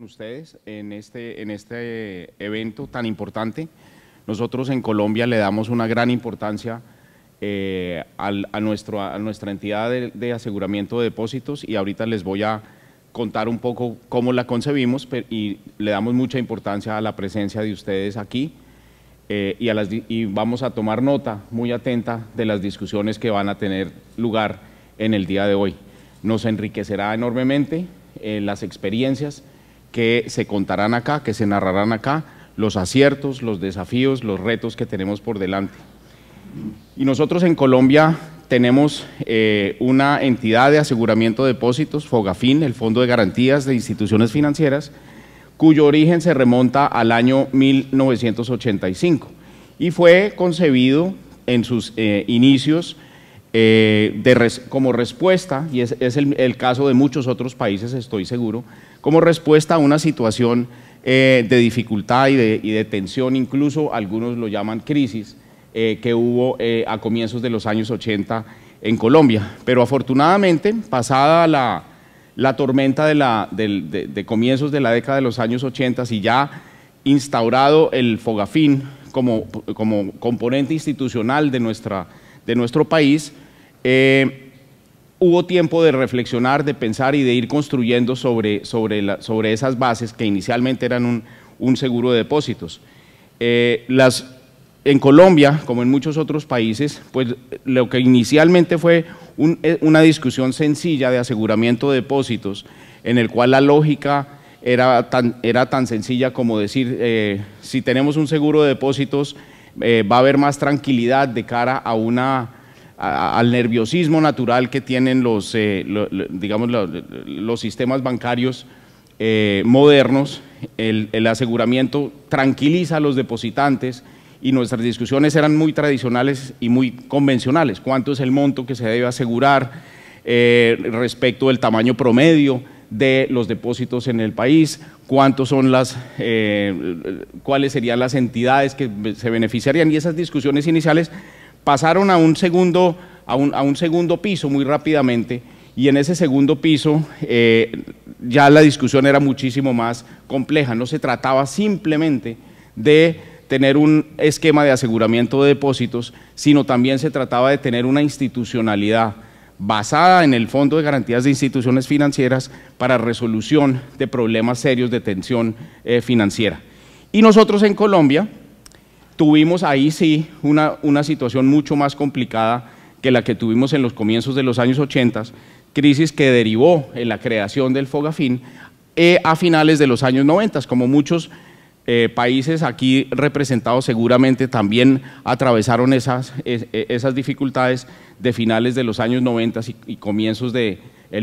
ustedes en este, en este evento tan importante. Nosotros en Colombia le damos una gran importancia eh, a, nuestro, a, nuestra entidad de, aseguramiento de depósitos y ahorita les voy a contar un poco cómo la concebimos y le damos mucha importancia a la presencia de ustedes aquí eh, y, vamos a tomar nota muy atenta de las discusiones que van a tener lugar en el día de hoy. Nos enriquecerá enormemente eh, las experiencias que se contarán acá, que se narrarán acá, los aciertos, los desafíos, los retos que tenemos por delante. Y nosotros en Colombia tenemos eh, una entidad de aseguramiento de depósitos, FOGAFIN, el Fondo de Garantías de Instituciones Financieras, cuyo origen se remonta al año 1985 y fue concebido en sus eh, inicios eh, como respuesta, y es, es el, caso de muchos otros países, estoy seguro, como respuesta a una situación eh, de dificultad y de, tensión, incluso algunos lo llaman crisis, eh, que hubo a comienzos de los años 80 en Colombia. Pero afortunadamente, pasada la, tormenta de, comienzos de la década de los años 80 y ya instaurado el FOGAFIN como, como componente institucional de nuestra de nuestro país, eh, hubo tiempo de reflexionar, de pensar y de ir construyendo sobre, sobre, sobre esas bases que inicialmente eran un, un seguro de depósitos. Eh, las, en Colombia, como en muchos otros países, pues lo que inicialmente fue eh, una discusión sencilla de aseguramiento de depósitos, en el cual la lógica era tan, era tan sencilla como decir, si tenemos un seguro de depósitos, va a haber más tranquilidad de cara a una al nerviosismo natural que tienen los, eh, los sistemas bancarios eh, modernos, el, aseguramiento tranquiliza a los depositantes y nuestras discusiones eran muy tradicionales y muy convencionales. ¿Cuánto es el monto que se debe asegurar eh, respecto del tamaño promedio? de los depósitos en el país, cuántos son las, cuáles serían las entidades que se beneficiarían y esas discusiones iniciales Pasaron a un segundo, a un, a un segundo piso muy rápidamente y en ese segundo piso eh, ya la discusión era muchísimo más compleja. No se trataba simplemente de tener un esquema de aseguramiento de depósitos, sino también se trataba de tener una institucionalidad basada en el Fondo de Garantías de Instituciones Financieras para resolución de problemas serios de tensión eh, financiera. Y nosotros en Colombia tuvimos ahí sí una, una situación mucho más complicada que la que tuvimos en los comienzos de los años 80, crisis que derivó en la creación del Fogafín eh, a finales de los años 90, como muchos eh, países aquí representados seguramente también atravesaron esas, e, dificultades de finales de los años 90 y, comienzos del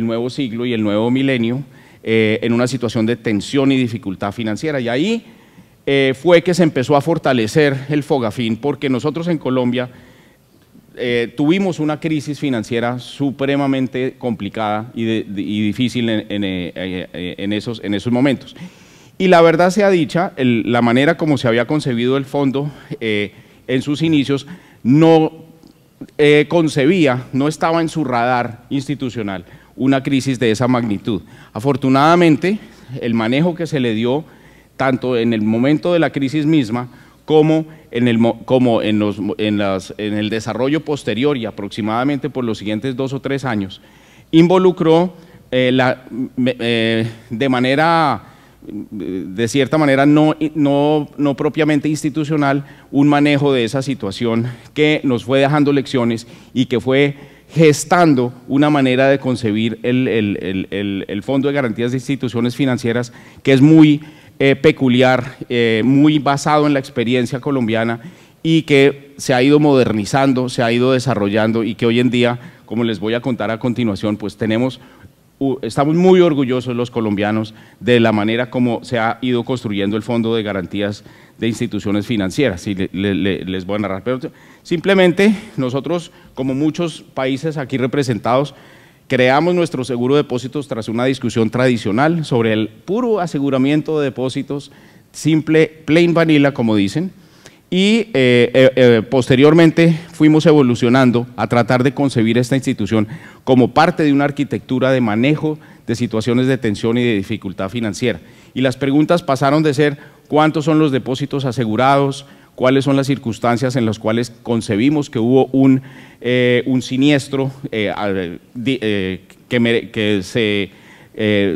nuevo siglo y el nuevo milenio eh, en una situación de tensión y dificultad financiera. Y ahí eh, fue que se empezó a fortalecer el Fogafín, porque nosotros en Colombia eh, tuvimos una crisis financiera supremamente complicada y, difícil eh, en, esos, momentos. Y la verdad sea dicha, la manera como se había concebido el fondo en sus inicios no concebía, no estaba en su radar institucional una crisis de esa magnitud. Afortunadamente, el manejo que se le dio tanto en el momento de la crisis misma como en el, desarrollo posterior y aproximadamente por los siguientes dos o tres años, involucró eh, eh, de manera de cierta manera no, propiamente institucional, un manejo de esa situación que nos fue dejando lecciones y que fue gestando una manera de concebir el, el Fondo de Garantías de Instituciones Financieras que es muy eh, peculiar, eh, muy basado en la experiencia colombiana y que se ha ido modernizando, se ha ido desarrollando y que hoy en día, como les voy a contar a continuación, pues tenemos estamos muy orgullosos los colombianos de la manera como se ha ido construyendo el Fondo de Garantías de Instituciones Financieras, les voy a narrar, pero simplemente nosotros, como muchos países aquí representados, Creamos nuestro seguro de depósitos tras una discusión tradicional sobre el puro aseguramiento de depósitos, simple, plain vanilla, como dicen, y eh, eh, eh, posteriormente fuimos evolucionando a tratar de concebir esta institución como parte de una arquitectura de manejo de situaciones de tensión y de dificultad financiera. Y las preguntas pasaron de ser cuántos son los depósitos asegurados, cuáles son las circunstancias en las cuales concebimos que hubo un, eh, siniestro eh, eh, que, se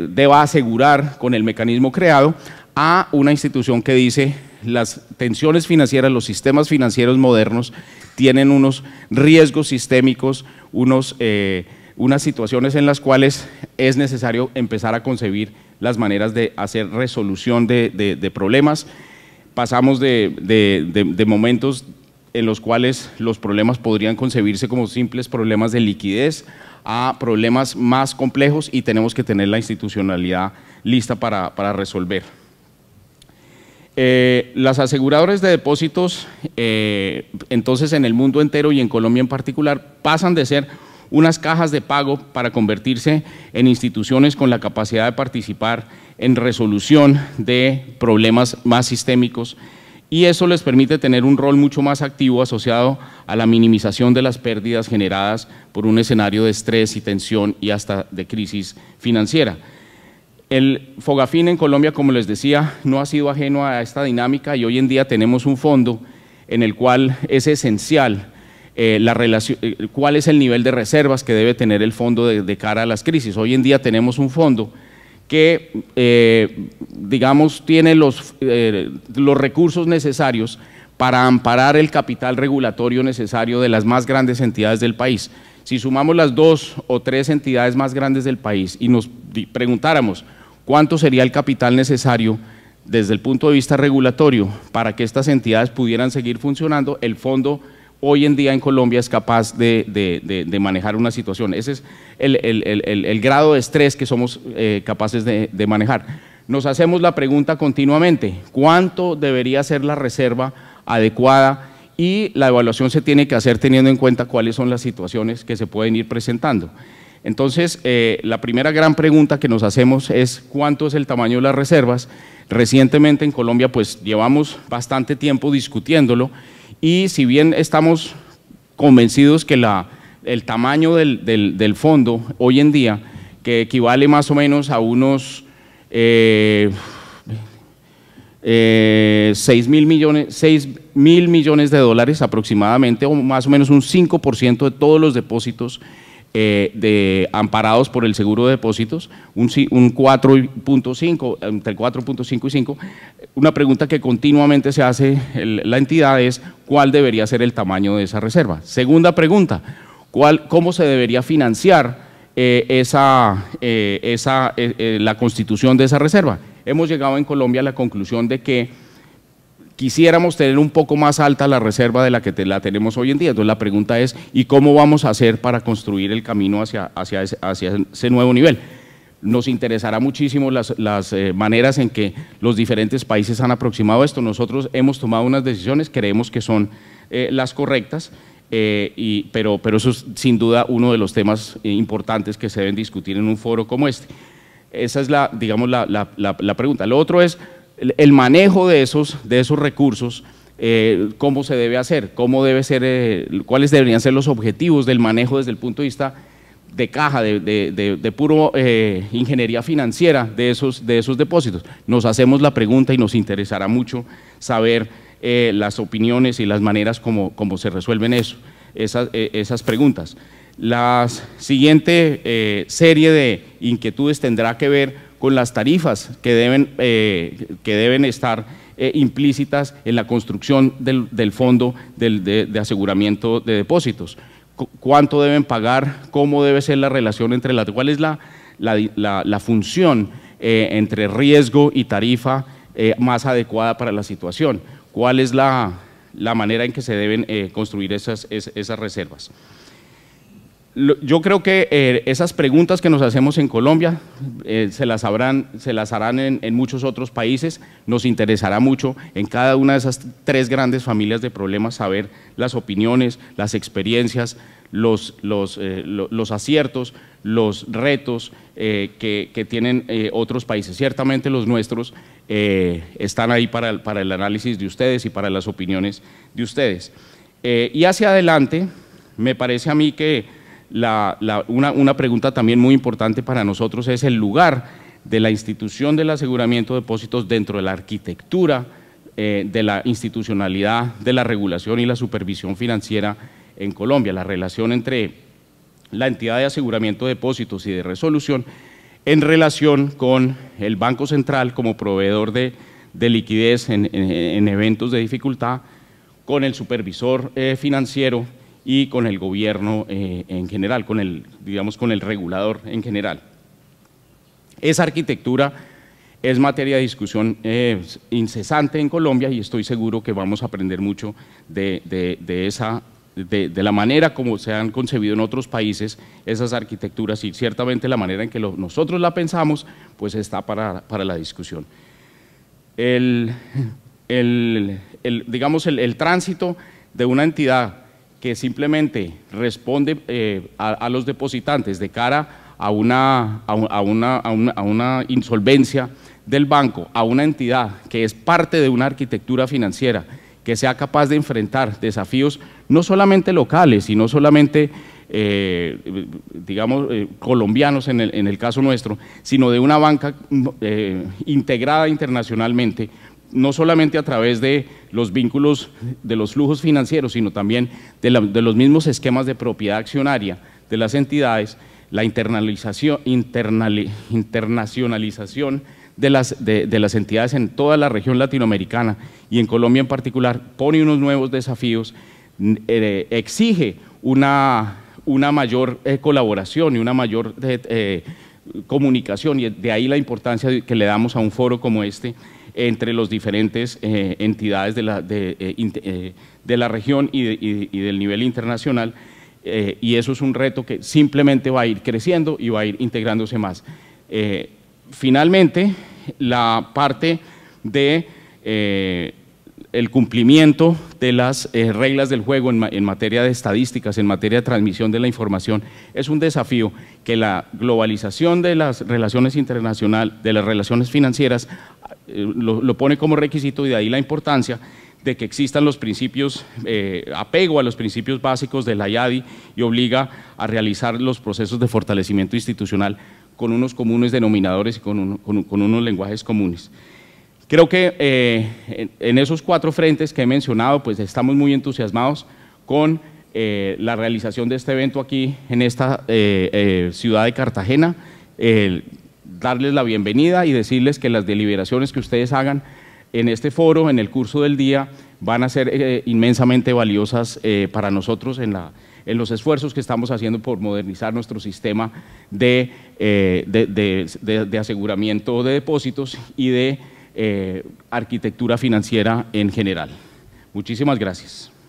deba asegurar con el mecanismo creado, a una institución que dice las tensiones financieras, los sistemas financieros modernos tienen unos riesgos sistémicos, unos, unas situaciones en las cuales es necesario empezar a concebir las maneras de hacer resolución de, de, de problemas pasamos de, momentos en los cuales los problemas podrían concebirse como simples problemas de liquidez a problemas más complejos y tenemos que tener la institucionalidad lista para, resolver. Eh, las aseguradoras de depósitos, eh, entonces en el mundo entero y en Colombia en particular, pasan de ser unas cajas de pago para convertirse en instituciones con la capacidad de participar en resolución de problemas más sistémicos y eso les permite tener un rol mucho más activo asociado a la minimización de las pérdidas generadas por un escenario de estrés y tensión y hasta de crisis financiera. El Fogafin en Colombia, como les decía, no ha sido ajeno a esta dinámica y hoy en día tenemos un fondo en el cual es esencial eh, eh, cuál es el nivel de reservas que debe tener el fondo de, cara a las crisis. Hoy en día tenemos un fondo que, eh, digamos, tiene los, los recursos necesarios para amparar el capital regulatorio necesario de las más grandes entidades del país. Si sumamos las dos o tres entidades más grandes del país y nos preguntáramos cuánto sería el capital necesario, desde el punto de vista regulatorio para que estas entidades pudieran seguir funcionando, el fondo hoy en día en Colombia es capaz de, manejar una situación. Ese es el, grado de estrés que somos eh, capaces de, manejar. Nos hacemos la pregunta continuamente, ¿cuánto debería ser la reserva adecuada? Y la evaluación se tiene que hacer teniendo en cuenta cuáles son las situaciones que se pueden ir presentando. Entonces, eh, la primera gran pregunta que nos hacemos es cuánto es el tamaño de las reservas. Recientemente en Colombia, pues llevamos bastante tiempo discutiéndolo y si bien estamos convencidos que el tamaño del, fondo hoy en día, que equivale más o menos a unos 6, eh, eh, mil millones, millones de dólares aproximadamente, o más o menos un 5% de todos los depósitos eh, de, amparados por el seguro de depósitos, un, un 4.5, entre 4.5 y 5. Una pregunta que continuamente se hace la entidad es, cuál debería ser el tamaño de esa reserva. Segunda pregunta, ¿cómo se debería financiar eh, eh, eh, la constitución de esa reserva? Hemos llegado en Colombia a la conclusión de que quisiéramos tener un poco más alta la reserva de la que la tenemos hoy en día. Entonces la pregunta es, ¿y cómo vamos a hacer para construir el camino hacia, hacia ese nuevo nivel? nos interesará muchísimo las, eh, maneras en que los diferentes países han aproximado esto. Nosotros hemos tomado unas decisiones, creemos que son eh, las correctas, eh, pero, eso es sin duda uno de los temas importantes que se deben discutir en un foro como este. Esa es la, digamos, la, pregunta. Lo otro es el, manejo de esos, de esos recursos, cómo se debe hacer, cómo debe ser, cuáles deberían ser los objetivos del manejo desde el punto de vista de caja, de, de, de, puro eh, ingeniería financiera de esos, de esos depósitos. Nos hacemos la pregunta y nos interesará mucho saber eh, las opiniones y las maneras como, como se resuelven eso, esas, eh, esas preguntas. La siguiente serie de inquietudes tendrá que ver con las tarifas que deben, que deben estar implícitas en la construcción del, fondo de aseguramiento de depósitos cuánto deben pagar, cómo debe ser la relación entre las, cuál es la, función eh, entre riesgo y tarifa eh, más adecuada para la situación, cuál es la, manera en que se deben eh, construir esas reservas yo creo que eh, esas preguntas que nos hacemos en Colombia eh, se, las harán en, muchos otros países. Nos interesará mucho en cada una de esas tres grandes familias de problemas saber las opiniones, las experiencias, los, los, eh, aciertos, los retos que, tienen otros países. Ciertamente los nuestros están ahí para el, análisis de ustedes y para las opiniones de ustedes. y hacia adelante, me parece a mí que una, pregunta también muy importante para nosotros es el lugar de la institución del aseguramiento de depósitos dentro de la arquitectura eh, de la institucionalidad de la regulación y la supervisión financiera en Colombia, la relación entre la entidad de aseguramiento de depósitos y de resolución en relación con el Banco Central como proveedor de, liquidez en, eventos de dificultad, con el supervisor eh, financiero y con el gobierno eh, en general, con el, digamos, con el regulador en general. Esa arquitectura es materia de discusión eh, incesante en Colombia y estoy seguro que vamos a aprender mucho de, esa de, la manera como se han concebido en otros países esas arquitecturas y ciertamente la manera en que nosotros la pensamos, pues está para, la discusión. digamos, el, el, tránsito de una entidad que simplemente responde eh, a, los depositantes de cara a una, a, una, insolvencia del banco, a una entidad que es parte de una arquitectura financiera, que sea capaz de enfrentar desafíos no solamente locales, y no solamente eh, digamos, eh, colombianos en el, en el, caso nuestro, sino de una banca integrada internacionalmente no solamente a través de los vínculos de los flujos financieros, sino también de, los mismos esquemas de propiedad accionaria de las entidades, la internacionalización de las, de, las entidades en toda la región latinoamericana y en Colombia en particular, pone unos nuevos desafíos, eh, exige una, una mayor eh, colaboración y una mayor eh, comunicación, y de ahí la importancia que le damos a un foro como este entre las diferentes eh, entidades de la, de, eh, eh, la región y, del nivel internacional. y eso es un reto que simplemente va a ir creciendo y va a ir integrándose más. finalmente, la parte de el cumplimiento de las reglas del juego en, en, materia de estadísticas, en materia de transmisión de la información, es un desafío que la globalización de las relaciones internacionales, de las relaciones financieras, eh, lo, pone como requisito y de ahí la importancia de que existan los principios, eh, apego a los principios básicos de la IADI y obliga a realizar los procesos de fortalecimiento institucional con unos comunes denominadores y con, unos lenguajes comunes. Creo que eh, en, esos cuatro frentes que he mencionado, pues estamos muy entusiasmados con la realización de este evento aquí en esta ciudad de Cartagena darles la bienvenida y decirles que las deliberaciones que ustedes hagan en este foro, en el curso del día, van a ser eh, inmensamente valiosas eh, para nosotros en, los esfuerzos que estamos haciendo por modernizar nuestro sistema de eh, aseguramiento de depósitos y de arquitectura financiera en general. Muchísimas gracias.